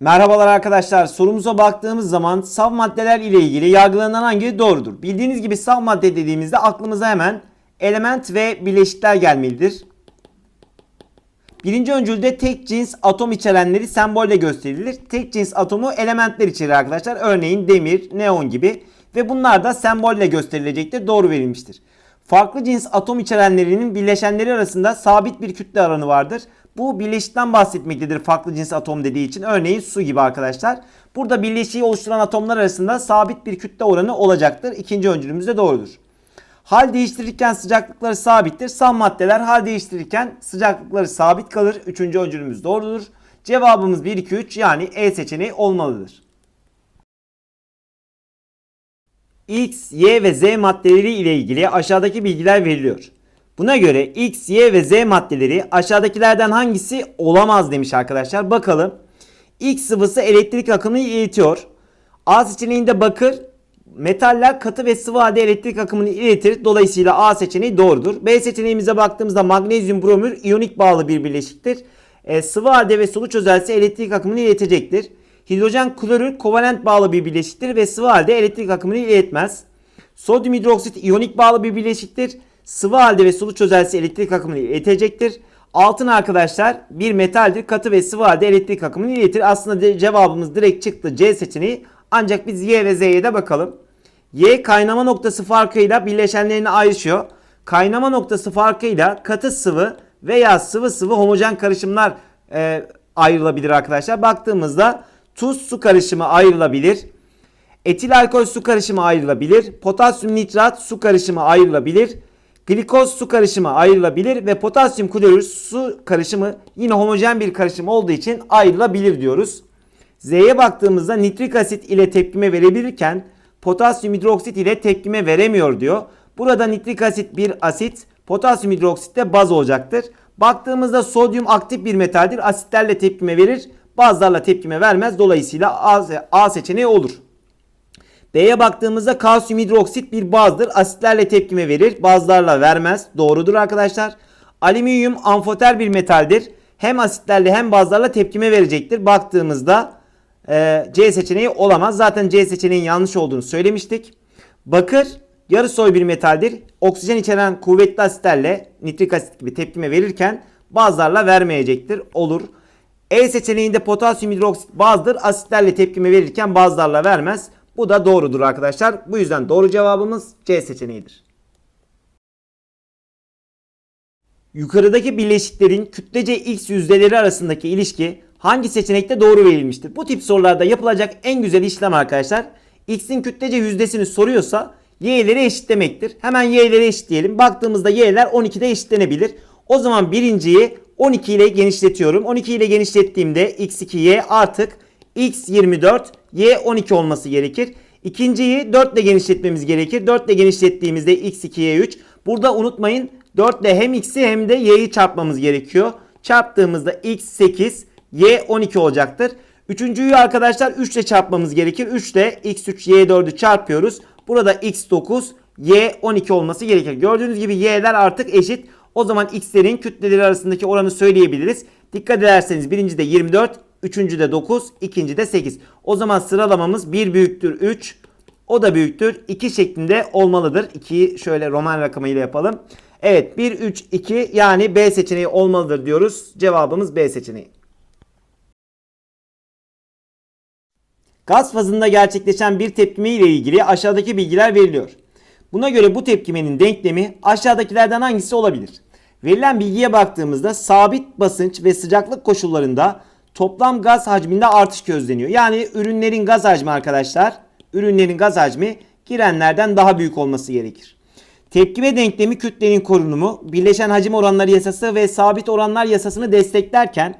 Merhabalar arkadaşlar. Sorumuza baktığımız zaman saf maddeler ile ilgili yargılanan hangi doğrudur? Bildiğiniz gibi saf madde dediğimizde aklımıza hemen element ve bileşikler gelmelidir. Birinci öncülde tek cins atom içerenleri sembolle gösterilir. Tek cins atomu elementler içerir arkadaşlar. Örneğin demir, neon gibi ve bunlar da sembolle gösterilecektir. Doğru verilmiştir. Farklı cins atom içerenlerinin bileşenleri arasında sabit bir kütle aranı vardır. Bu birleşikten bahsetmektedir farklı cins atom dediği için. Örneğin su gibi arkadaşlar. Burada birleşiği oluşturan atomlar arasında sabit bir kütle oranı olacaktır. İkinci öncülümüz de doğrudur. Hal değiştirirken sıcaklıkları sabittir. Sam maddeler hal değiştirirken sıcaklıkları sabit kalır. Üçüncü öncülümüz doğrudur. Cevabımız 1, 2, 3 yani E seçeneği olmalıdır. X, Y ve Z maddeleri ile ilgili aşağıdaki bilgiler veriliyor. Buna göre X, Y ve Z maddeleri aşağıdakilerden hangisi olamaz demiş arkadaşlar. Bakalım. X sıvısı elektrik akımını iletiyor. A seçeneğinde bakır, metaller katı ve sıvı halde elektrik akımını iletir. Dolayısıyla A seçeneği doğrudur. B seçeneğimize baktığımızda magnezyum bromür iyonik bağlı bir bileşiktir. E, sıvı halde ve solu çözelse elektrik akımını iletecektir. Hidrojen klorür kovalent bağlı bir bileşiktir ve sıvı halde elektrik akımını iletmez. Sodyum hidroksit iyonik bağlı bir bileşiktir sıvı halde ve sulu çözelsi elektrik akımını iletecektir. Altın arkadaşlar bir metaldir. Katı ve sıvı halde elektrik akımını iletir. Aslında cevabımız direkt çıktı C seçeneği. Ancak biz Y ve Z'ye de bakalım. Y kaynama noktası farkıyla birleşenlerine ayrışıyor. Kaynama noktası farkıyla katı sıvı veya sıvı sıvı homojen karışımlar e, ayrılabilir arkadaşlar. Baktığımızda tuz su karışımı ayrılabilir. Etil alkol su karışımı ayrılabilir. Potasyum nitrat su karışımı ayrılabilir. Glikoz su karışımı ayrılabilir ve potasyum klorür su karışımı yine homojen bir karışım olduğu için ayrılabilir diyoruz. Z'ye baktığımızda nitrik asit ile tepkime verebilirken potasyum hidroksit ile tepkime veremiyor diyor. Burada nitrik asit bir asit, potasyum hidroksit de baz olacaktır. Baktığımızda sodyum aktif bir metaldir. Asitlerle tepkime verir, bazlarla tepkime vermez. Dolayısıyla A, A seçeneği olur. D'ye baktığımızda kalsiyum hidroksit bir bazdır. Asitlerle tepkime verir. Bazlarla vermez. Doğrudur arkadaşlar. Alüminyum amfoter bir metaldir. Hem asitlerle hem bazlarla tepkime verecektir. Baktığımızda e, C seçeneği olamaz. Zaten C seçeneğin yanlış olduğunu söylemiştik. Bakır yarı soy bir metaldir. Oksijen içeren kuvvetli asitlerle nitrik asit gibi tepkime verirken bazlarla vermeyecektir. Olur. E seçeneğinde potasyum hidroksit bazdır. Asitlerle tepkime verirken bazlarla vermez. Bu da doğrudur arkadaşlar. Bu yüzden doğru cevabımız C seçeneğidir. Yukarıdaki bileşiklerin kütlece x yüzdeleri arasındaki ilişki hangi seçenekte doğru verilmiştir? Bu tip sorularda yapılacak en güzel işlem arkadaşlar. X'in kütlece yüzdesini soruyorsa y'leri eşitlemektir. Hemen y'leri eşitleyelim. Baktığımızda y'ler 12'de eşitlenebilir. O zaman birinciyi 12 ile genişletiyorum. 12 ile genişlettiğimde x2y artık x24 y 12 olması gerekir. İkinciyi 4 ile genişletmemiz gerekir. 4 ile genişlettiğimizde x 2y 3. Burada unutmayın 4 ile hem x'i hem de y'yi çarpmamız gerekiyor. Çarptığımızda x 8 y 12 olacaktır. Üçüncüyü arkadaşlar 3 ile çarpmamız gerekir. 3 ile x3 y4'ü çarpıyoruz. Burada x9 y12 olması gerekir. Gördüğünüz gibi y'ler artık eşit. O zaman x'lerin kütleleri arasındaki oranı söyleyebiliriz. Dikkat ederseniz birinci de 24, Üçüncü de 9, ikinci de 8. O zaman sıralamamız 1 büyüktür 3, o da büyüktür 2 şeklinde olmalıdır. 2'yi şöyle roman rakamıyla yapalım. Evet 1, 3, 2 yani B seçeneği olmalıdır diyoruz. Cevabımız B seçeneği. Gaz fazında gerçekleşen bir tepkime ile ilgili aşağıdaki bilgiler veriliyor. Buna göre bu tepkimenin denklemi aşağıdakilerden hangisi olabilir? Verilen bilgiye baktığımızda sabit basınç ve sıcaklık koşullarında toplam gaz hacminde artış gözleniyor. Yani ürünlerin gaz hacmi arkadaşlar ürünlerin gaz hacmi girenlerden daha büyük olması gerekir. Tepkime denklemi kütlenin korunumu, birleşen hacim oranları yasası ve sabit oranlar yasasını desteklerken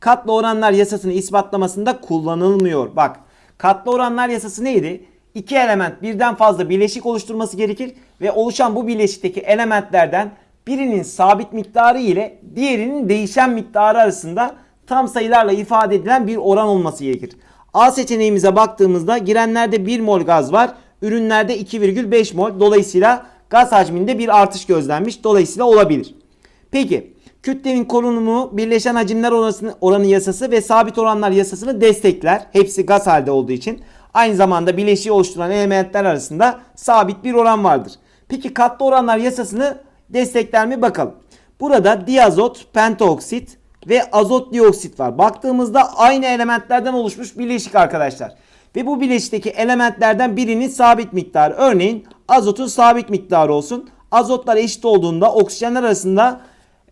katlı oranlar yasasını ispatlamasında kullanılmıyor. Bak katlı oranlar yasası neydi? İki element birden fazla bileşik oluşturması gerekir ve oluşan bu bileşikteki elementlerden birinin sabit miktarı ile diğerinin değişen miktarı arasında tam sayılarla ifade edilen bir oran olması gerekir. A seçeneğimize baktığımızda girenlerde 1 mol gaz var. Ürünlerde 2,5 mol. Dolayısıyla gaz hacminde bir artış gözlenmiş. Dolayısıyla olabilir. Peki kütlenin korunumu birleşen hacimler oranı, oranı yasası ve sabit oranlar yasasını destekler. Hepsi gaz halde olduğu için. Aynı zamanda bileşiği oluşturan elementler arasında sabit bir oran vardır. Peki katlı oranlar yasasını destekler mi bakalım. Burada diazot, pentoksit ve azot dioksit var. Baktığımızda aynı elementlerden oluşmuş bileşik arkadaşlar. Ve bu bileşikteki elementlerden birinin sabit miktarı. Örneğin azotun sabit miktarı olsun. Azotlar eşit olduğunda oksijenler arasında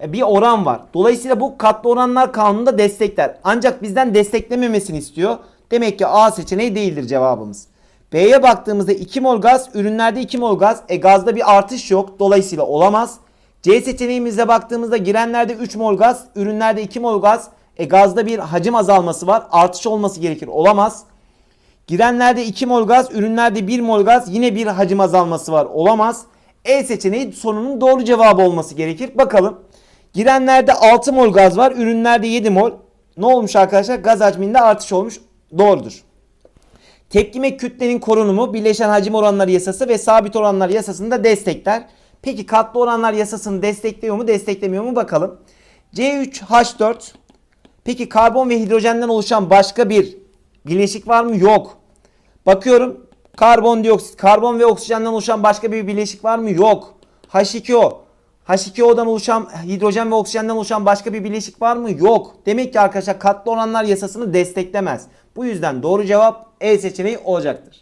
e, bir oran var. Dolayısıyla bu katlı oranlar kanununda destekler. Ancak bizden desteklememesini istiyor. Demek ki A seçeneği değildir cevabımız. B'ye baktığımızda 2 mol gaz, ürünlerde 2 mol gaz. E gazda bir artış yok. Dolayısıyla olamaz. C seçeneğimize baktığımızda girenlerde 3 mol gaz, ürünlerde 2 mol gaz. E gazda bir hacim azalması var. Artış olması gerekir. Olamaz. Girenlerde 2 mol gaz, ürünlerde 1 mol gaz. Yine bir hacim azalması var. Olamaz. E seçeneği sorunun doğru cevabı olması gerekir. Bakalım. Girenlerde 6 mol gaz var. Ürünlerde 7 mol. Ne olmuş arkadaşlar? Gaz hacminde artış olmuş. Doğrudur. Tepkime kütlenin korunumu, birleşen hacim oranları yasası ve sabit oranlar yasasını da destekler. Peki katlı oranlar yasasını destekliyor mu desteklemiyor mu bakalım. C3H4 peki karbon ve hidrojenden oluşan başka bir bileşik var mı? Yok. Bakıyorum karbon dioksit, karbon ve oksijenden oluşan başka bir bileşik var mı? Yok. H2O. H2O'dan oluşan hidrojen ve oksijenden oluşan başka bir bileşik var mı? Yok. Demek ki arkadaşlar katlı oranlar yasasını desteklemez. Bu yüzden doğru cevap E seçeneği olacaktır.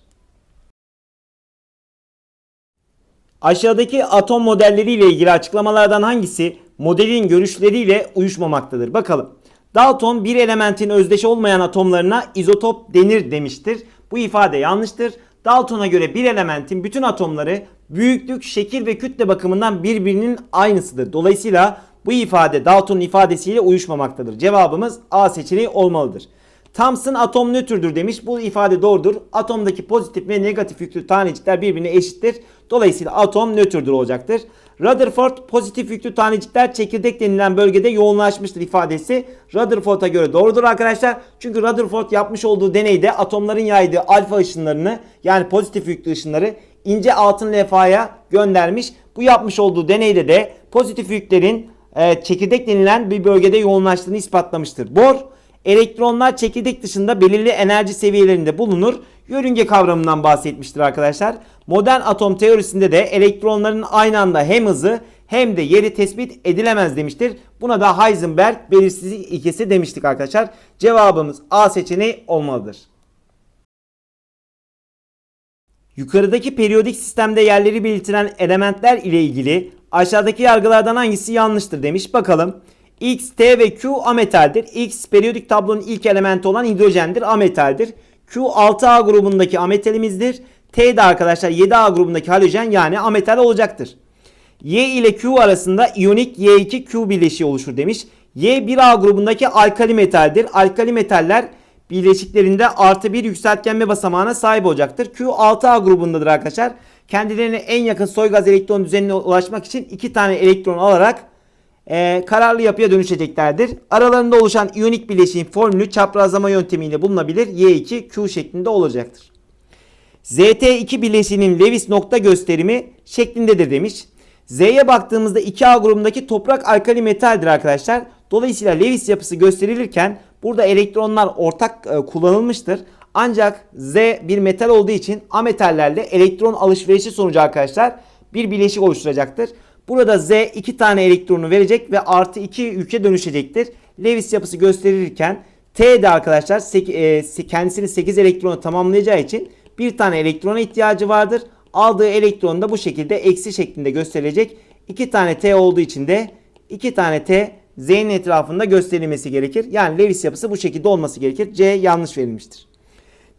Aşağıdaki atom modelleriyle ilgili açıklamalardan hangisi modelin görüşleriyle uyuşmamaktadır? Bakalım. Dalton bir elementin özdeş olmayan atomlarına izotop denir demiştir. Bu ifade yanlıştır. Dalton'a göre bir elementin bütün atomları büyüklük, şekil ve kütle bakımından birbirinin aynısıdır. Dolayısıyla bu ifade Dalton'un ifadesiyle uyuşmamaktadır. Cevabımız A seçeneği olmalıdır. Thomson atom nötrdür demiş. Bu ifade doğrudur. Atomdaki pozitif ve negatif yüklü tanecikler birbirine eşittir. Dolayısıyla atom nötrdür olacaktır. Rutherford pozitif yüklü tanecikler çekirdek denilen bölgede yoğunlaşmıştır ifadesi Rutherford'a göre doğrudur arkadaşlar. Çünkü Rutherford yapmış olduğu deneyde atomların yaydığı alfa ışınlarını yani pozitif yüklü ışınları ince altın levhaya göndermiş. Bu yapmış olduğu deneyde de pozitif yüklerin e, çekirdek denilen bir bölgede yoğunlaştığını ispatlamıştır. Bohr Elektronlar çekirdek dışında belirli enerji seviyelerinde bulunur. Yörünge kavramından bahsetmiştir arkadaşlar. Modern atom teorisinde de elektronların aynı anda hem hızı hem de yeri tespit edilemez demiştir. Buna da Heisenberg belirsizlik ilkesi demiştik arkadaşlar. Cevabımız A seçeneği olmalıdır. Yukarıdaki periyodik sistemde yerleri belirtilen elementler ile ilgili aşağıdaki yargılardan hangisi yanlıştır demiş. Bakalım. X, T ve Q ametaldir. X periyodik tablonun ilk elementi olan hidrojendir. Ametaldir. Q 6A grubundaki ametalimizdir. T de arkadaşlar 7A grubundaki halojen yani ametal olacaktır. Y ile Q arasında iyonik Y2Q bileşiği oluşur demiş. Y 1A grubundaki alkali metaldir. Alkali metaller bileşiklerinde artı bir yükseltgenme basamağına sahip olacaktır. Q 6A grubundadır arkadaşlar. Kendilerine en yakın soy gaz elektron düzenine ulaşmak için iki tane elektron alarak e, kararlı yapıya dönüşeceklerdir. Aralarında oluşan iyonik bileşiğin formülü çaprazlama yöntemiyle bulunabilir. Y2Q şeklinde olacaktır. ZT2 bileşiğinin Lewis nokta gösterimi şeklindedir demiş. Z'ye baktığımızda 2A grubundaki toprak alkali metaldir arkadaşlar. Dolayısıyla Lewis yapısı gösterilirken burada elektronlar ortak e, kullanılmıştır. Ancak Z bir metal olduğu için A metallerle elektron alışverişi sonucu arkadaşlar bir bileşik oluşturacaktır. Burada Z 2 tane elektronu verecek ve artı 2 yüke dönüşecektir. Lewis yapısı gösterirken T de arkadaşlar e, kendisini 8 elektronu tamamlayacağı için bir tane elektrona ihtiyacı vardır. Aldığı elektron da bu şekilde eksi şeklinde gösterilecek. 2 tane T olduğu için de 2 tane T Z'nin etrafında gösterilmesi gerekir. Yani Lewis yapısı bu şekilde olması gerekir. C yanlış verilmiştir.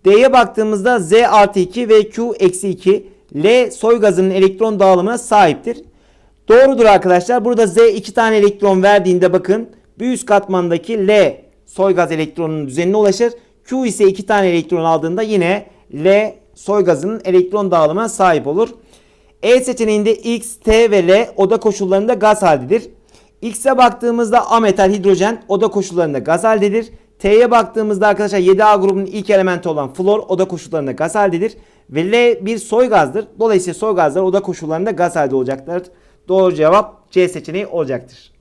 D'ye baktığımızda Z artı 2 ve Q eksi 2 L soy gazının elektron dağılımına sahiptir. Doğrudur arkadaşlar. Burada Z 2 tane elektron verdiğinde bakın bir üst katmandaki L soy gaz elektronunun düzenine ulaşır. Q ise 2 tane elektron aldığında yine L soy gazının elektron dağılımına sahip olur. E seçeneğinde X, T ve L oda koşullarında gaz halidir. X'e baktığımızda ametal hidrojen oda koşullarında gaz halidir. T'ye baktığımızda arkadaşlar 7A grubunun ilk elementi olan flor oda koşullarında gaz halidir. Ve L bir soy gazdır. Dolayısıyla soy gazlar oda koşullarında gaz halde olacaktır. Doğru cevap C seçeneği olacaktır.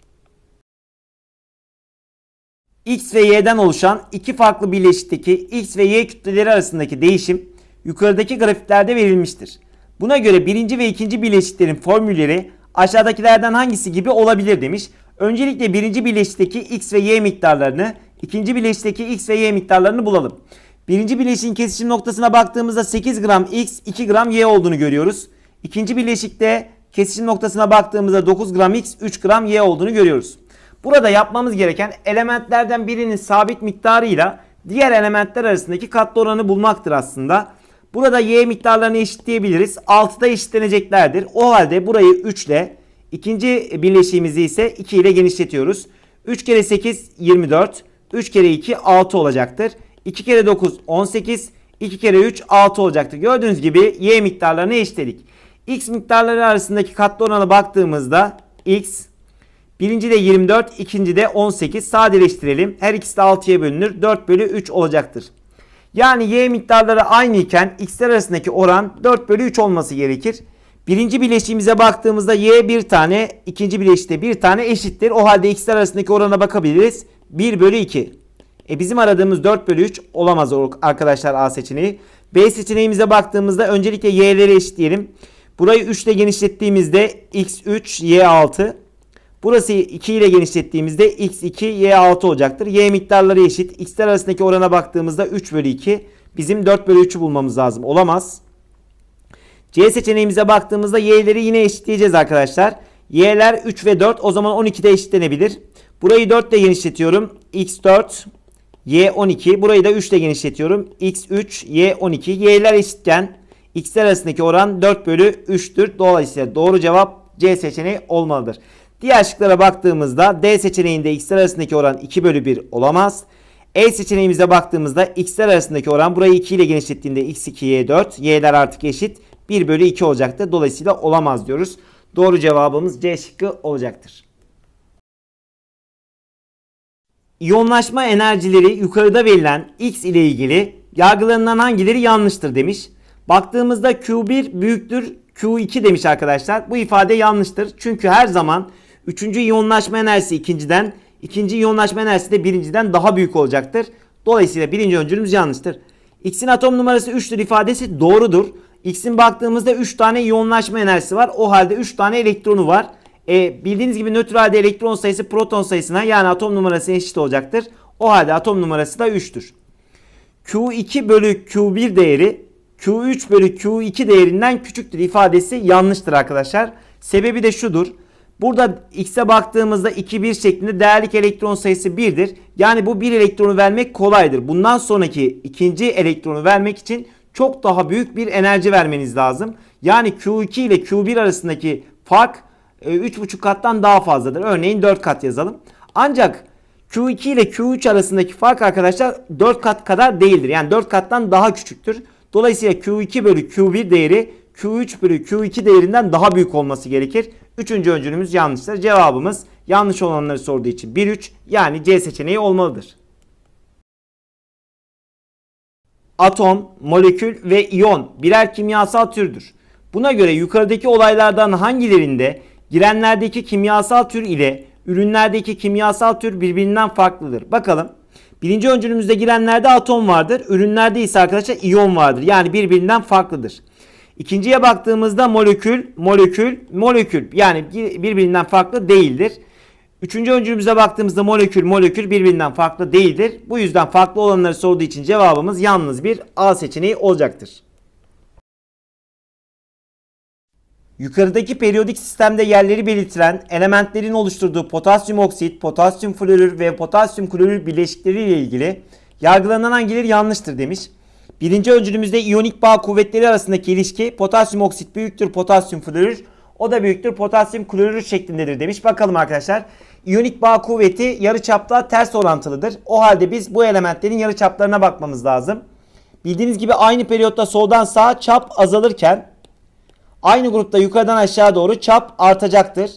X ve Y'den oluşan iki farklı bileşikteki X ve Y kütleleri arasındaki değişim yukarıdaki grafiklerde verilmiştir. Buna göre birinci ve ikinci bileşiklerin formülleri aşağıdakilerden hangisi gibi olabilir demiş. Öncelikle birinci bileşikteki X ve Y miktarlarını, ikinci bileşikteki X ve Y miktarlarını bulalım. Birinci bileşiğin kesişim noktasına baktığımızda 8 gram X, 2 gram Y olduğunu görüyoruz. İkinci bileşikte kesişim noktasına baktığımızda 9 gram X, 3 gram Y olduğunu görüyoruz. Burada yapmamız gereken elementlerden birinin sabit miktarıyla diğer elementler arasındaki katlı oranı bulmaktır aslında. Burada Y miktarlarını eşitleyebiliriz. 6'da eşitleneceklerdir. O halde burayı 3 ile ikinci birleşiğimizi ise 2 ile genişletiyoruz. 3 kere 8 24. 3 kere 2 6 olacaktır. 2 kere 9 18. 2 kere 3 6 olacaktır. Gördüğünüz gibi Y miktarlarını eşitledik. X miktarları arasındaki katlı orana baktığımızda X birinci de 24, ikinci de 18 sadeleştirelim. Her ikisi de 6'ya bölünür. 4 bölü 3 olacaktır. Yani y miktarları aynı iken x'ler arasındaki oran 4 bölü 3 olması gerekir. Birinci bileşiğimize baktığımızda y bir tane, ikinci bileşikte bir tane eşittir. O halde x'ler arasındaki orana bakabiliriz. 1 bölü 2. E bizim aradığımız 4 bölü 3 olamaz arkadaşlar A seçeneği. B seçeneğimize baktığımızda öncelikle y'leri eşitleyelim. Burayı 3 ile genişlettiğimizde x3, y6. Burası 2 ile genişlettiğimizde x2, y6 olacaktır. Y miktarları eşit. X'ler arasındaki orana baktığımızda 3 bölü 2. Bizim 4 bölü 3'ü bulmamız lazım. Olamaz. C seçeneğimize baktığımızda y'leri yine eşitleyeceğiz arkadaşlar. Y'ler 3 ve 4 o zaman 12 de eşitlenebilir. Burayı 4 ile genişletiyorum. X4, Y12. Burayı da 3 ile genişletiyorum. X3, Y12. Y'ler eşitken X'ler arasındaki oran 4 bölü 3'tür. Dolayısıyla doğru cevap C seçeneği olmalıdır. Diğer şıklara baktığımızda D seçeneğinde X'ler arasındaki oran 2 bölü 1 olamaz. E seçeneğimize baktığımızda X'ler arasındaki oran burayı 2 ile genişlettiğinde X2, Y4. Y'ler artık eşit. 1 bölü 2 olacaktı. Dolayısıyla olamaz diyoruz. Doğru cevabımız C şıkkı olacaktır. İyonlaşma enerjileri yukarıda verilen X ile ilgili yargılarından hangileri yanlıştır demiş. Baktığımızda Q1 büyüktür Q2 demiş arkadaşlar. Bu ifade yanlıştır. Çünkü her zaman 3. yoğunlaşma enerjisi ikinciden, ikinci yoğunlaşma enerjisi de birinciden daha büyük olacaktır. Dolayısıyla birinci öncülümüz yanlıştır. X'in atom numarası 3'tür ifadesi doğrudur. X'in baktığımızda 3 tane yoğunlaşma enerjisi var. O halde 3 tane elektronu var. E, bildiğiniz gibi nötralde elektron sayısı proton sayısına yani atom numarası eşit olacaktır. O halde atom numarası da 3'tür. Q2 bölü Q1 değeri Q3 bölü Q2 değerinden küçüktür ifadesi yanlıştır arkadaşlar. Sebebi de şudur. Burada x'e baktığımızda 2 1 şeklinde değerlik elektron sayısı 1'dir. Yani bu 1 elektronu vermek kolaydır. Bundan sonraki ikinci elektronu vermek için çok daha büyük bir enerji vermeniz lazım. Yani Q2 ile Q1 arasındaki fark 3,5 e, kattan daha fazladır. Örneğin 4 kat yazalım. Ancak Q2 ile Q3 arasındaki fark arkadaşlar 4 kat kadar değildir. Yani 4 kattan daha küçüktür. Dolayısıyla Q2 bölü Q1 değeri Q3 bölü Q2 değerinden daha büyük olması gerekir. Üçüncü öncülümüz yanlıştır. Cevabımız yanlış olanları sorduğu için 1-3 yani C seçeneği olmalıdır. Atom, molekül ve iyon birer kimyasal türdür. Buna göre yukarıdaki olaylardan hangilerinde girenlerdeki kimyasal tür ile ürünlerdeki kimyasal tür birbirinden farklıdır? Bakalım Birinci öncülümüzde girenlerde atom vardır. Ürünlerde ise arkadaşlar iyon vardır. Yani birbirinden farklıdır. İkinciye baktığımızda molekül, molekül, molekül yani birbirinden farklı değildir. Üçüncü öncülümüze baktığımızda molekül, molekül birbirinden farklı değildir. Bu yüzden farklı olanları sorduğu için cevabımız yalnız bir A seçeneği olacaktır. Yukarıdaki periyodik sistemde yerleri belirtilen elementlerin oluşturduğu potasyum oksit, potasyum florür ve potasyum klorür bileşikleriyle ilgili yargılanan hangileri yanlıştır demiş. Birinci öncülümüzde iyonik bağ kuvvetleri arasındaki ilişki potasyum oksit büyüktür potasyum florür. O da büyüktür potasyum klorür şeklindedir demiş. Bakalım arkadaşlar. İyonik bağ kuvveti yarı yarıçapla ters orantılıdır. O halde biz bu elementlerin yarı çaplarına bakmamız lazım. Bildiğiniz gibi aynı periyotta soldan sağa çap azalırken Aynı grupta yukarıdan aşağı doğru çap artacaktır.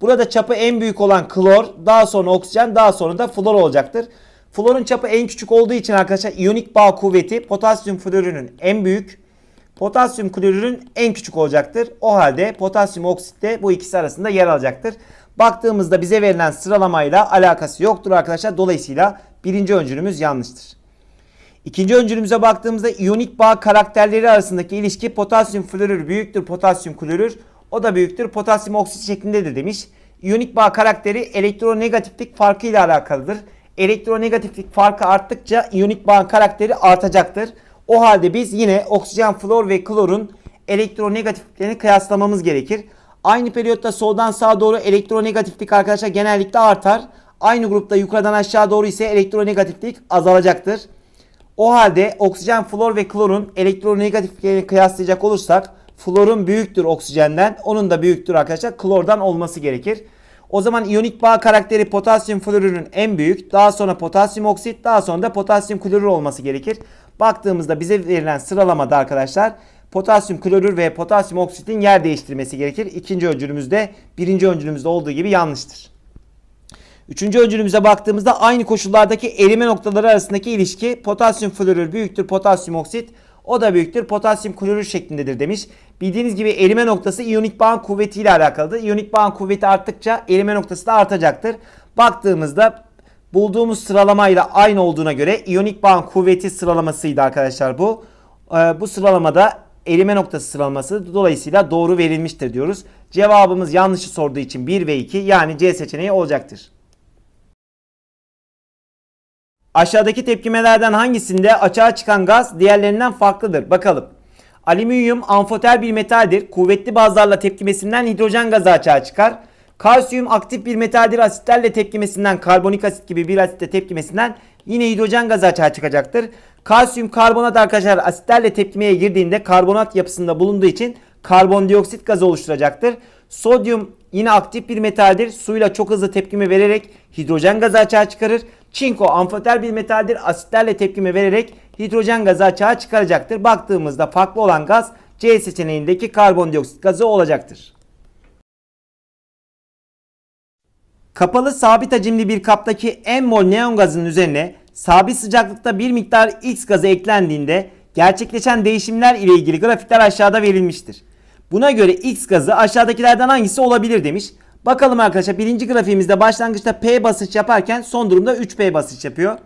Burada çapı en büyük olan klor, daha sonra oksijen, daha sonra da flor olacaktır. Florun çapı en küçük olduğu için arkadaşlar iyonik bağ kuvveti potasyum florürün en büyük, potasyum klorürün en küçük olacaktır. O halde potasyum oksit de bu ikisi arasında yer alacaktır. Baktığımızda bize verilen sıralamayla alakası yoktur arkadaşlar. Dolayısıyla birinci öncülümüz yanlıştır. İkinci öncülümüze baktığımızda iyonik bağ karakterleri arasındaki ilişki potasyum florür büyüktür potasyum klorür o da büyüktür potasyum oksit şeklindedir demiş. İyonik bağ karakteri elektronegatiflik farkıyla alakalıdır. Elektronegatiflik farkı arttıkça iyonik bağ karakteri artacaktır. O halde biz yine oksijen, flor ve klorun elektronegatifliklerini kıyaslamamız gerekir. Aynı periyotta soldan sağa doğru elektronegatiflik arkadaşlar genellikle artar. Aynı grupta yukarıdan aşağı doğru ise elektronegatiflik azalacaktır. O halde oksijen, flor ve klorun elektronegatiflerini kıyaslayacak olursak florun büyüktür oksijenden. Onun da büyüktür arkadaşlar. Klordan olması gerekir. O zaman iyonik bağ karakteri potasyum florürün en büyük. Daha sonra potasyum oksit. Daha sonra da potasyum klorür olması gerekir. Baktığımızda bize verilen sıralamada arkadaşlar potasyum klorür ve potasyum oksitin yer değiştirmesi gerekir. İkinci öncülümüzde birinci öncülümüzde olduğu gibi yanlıştır. Üçüncü öncülümüze baktığımızda aynı koşullardaki erime noktaları arasındaki ilişki potasyum florür büyüktür potasyum oksit o da büyüktür potasyum klorür şeklindedir demiş. Bildiğiniz gibi erime noktası iyonik bağın kuvvetiyle alakalıdır. İyonik bağın kuvveti arttıkça erime noktası da artacaktır. Baktığımızda bulduğumuz sıralamayla aynı olduğuna göre iyonik bağın kuvveti sıralamasıydı arkadaşlar bu. Ee, bu sıralamada erime noktası sıralaması dolayısıyla doğru verilmiştir diyoruz. Cevabımız yanlışı sorduğu için 1 ve 2 yani C seçeneği olacaktır. Aşağıdaki tepkimelerden hangisinde açığa çıkan gaz diğerlerinden farklıdır? Bakalım. Alüminyum amfoter bir metaldir. Kuvvetli bazlarla tepkimesinden hidrojen gazı açığa çıkar. Kalsiyum aktif bir metaldir. Asitlerle tepkimesinden karbonik asit gibi bir asitle tepkimesinden yine hidrojen gazı açığa çıkacaktır. Kalsiyum karbonat arkadaşlar asitlerle tepkimeye girdiğinde karbonat yapısında bulunduğu için karbondioksit gazı oluşturacaktır. Sodyum yine aktif bir metaldir. Suyla çok hızlı tepkimi vererek hidrojen gazı açığa çıkarır. Çinko amfoter bir metaldir. Asitlerle tepkime vererek hidrojen gazı açığa çıkaracaktır. Baktığımızda farklı olan gaz C seçeneğindeki karbondioksit gazı olacaktır. Kapalı sabit hacimli bir kaptaki en mol neon gazının üzerine sabit sıcaklıkta bir miktar X gazı eklendiğinde gerçekleşen değişimler ile ilgili grafikler aşağıda verilmiştir. Buna göre X gazı aşağıdakilerden hangisi olabilir demiş. Bakalım arkadaşlar birinci grafiğimizde başlangıçta P basınç yaparken son durumda 3P basınç yapıyor.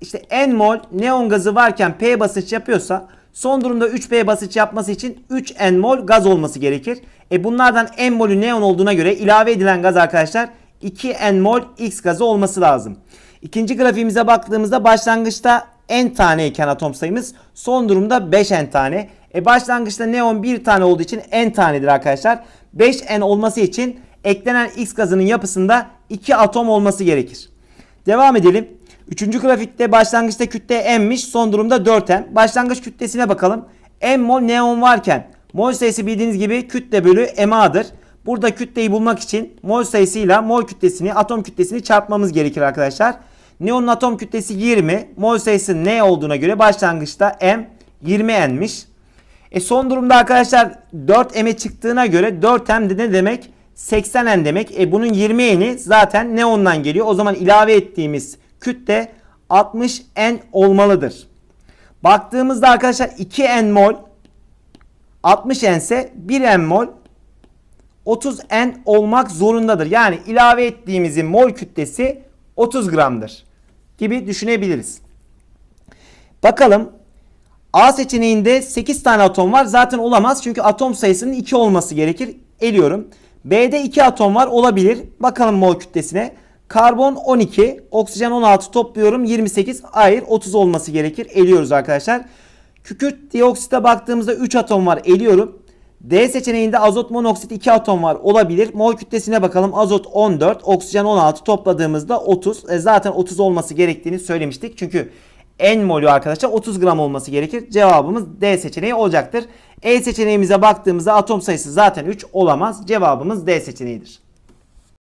İşte N mol neon gazı varken P basınç yapıyorsa son durumda 3P basınç yapması için 3 N mol gaz olması gerekir. E bunlardan N molü neon olduğuna göre ilave edilen gaz arkadaşlar 2 N mol X gazı olması lazım. İkinci grafiğimize baktığımızda başlangıçta N taneyken atom sayımız son durumda 5 N tane. E başlangıçta neon 1 tane olduğu için N tanedir arkadaşlar. 5 N olması için eklenen X gazının yapısında 2 atom olması gerekir. Devam edelim. Üçüncü grafikte başlangıçta kütle m'miş son durumda 4m. Başlangıç kütlesine bakalım. m mol neon varken mol sayısı bildiğiniz gibi kütle bölü ma'dır. Burada kütleyi bulmak için mol sayısıyla mol kütlesini atom kütlesini çarpmamız gerekir arkadaşlar. Neon atom kütlesi 20 mol sayısı n olduğuna göre başlangıçta m 20n'miş. E son durumda arkadaşlar 4m'e çıktığına göre 4m de ne demek? 80n demek. E bunun 20n'i zaten neondan geliyor. O zaman ilave ettiğimiz kütle 60n olmalıdır. Baktığımızda arkadaşlar 2n mol 60n ise 1n mol 30n olmak zorundadır. Yani ilave ettiğimizin mol kütlesi 30 gramdır gibi düşünebiliriz. Bakalım A seçeneğinde 8 tane atom var. Zaten olamaz çünkü atom sayısının 2 olması gerekir. Eliyorum. B'de 2 atom var olabilir. Bakalım mol kütlesine. Karbon 12, oksijen 16 topluyorum. 28, hayır 30 olması gerekir. Eliyoruz arkadaşlar. Kükürt dioksite baktığımızda 3 atom var eliyorum. D seçeneğinde azot monoksit 2 atom var olabilir. Mol kütlesine bakalım. Azot 14, oksijen 16 topladığımızda 30. E zaten 30 olması gerektiğini söylemiştik. Çünkü en molü arkadaşlar 30 gram olması gerekir. Cevabımız D seçeneği olacaktır. E seçeneğimize baktığımızda atom sayısı zaten 3 olamaz. Cevabımız D seçeneğidir.